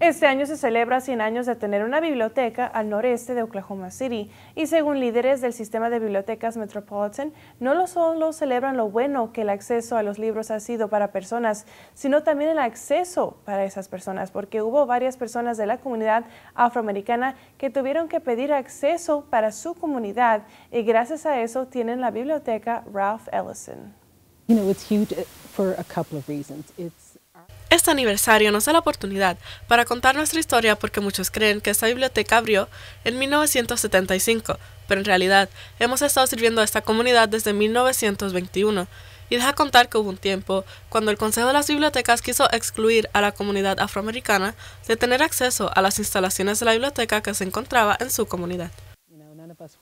Este año se celebra 100 años de tener una biblioteca al noreste de Oklahoma City y según líderes del sistema de bibliotecas Metropolitan, no solo celebran lo bueno que el acceso a los libros ha sido para personas, sino también el acceso para esas personas, porque hubo varias personas de la comunidad afroamericana que tuvieron que pedir acceso para su comunidad y gracias a eso tienen la biblioteca Ralph Ellison. You know, it's huge eh, for a couple of reasons. Este aniversario nos da la oportunidad para contar nuestra historia porque muchos creen que esta biblioteca abrió en 1975, pero en realidad hemos estado sirviendo a esta comunidad desde 1921. Y deja contar que hubo un tiempo cuando el Consejo de las Bibliotecas quiso excluir a la comunidad afroamericana de tener acceso a las instalaciones de la biblioteca que se encontraba en su comunidad.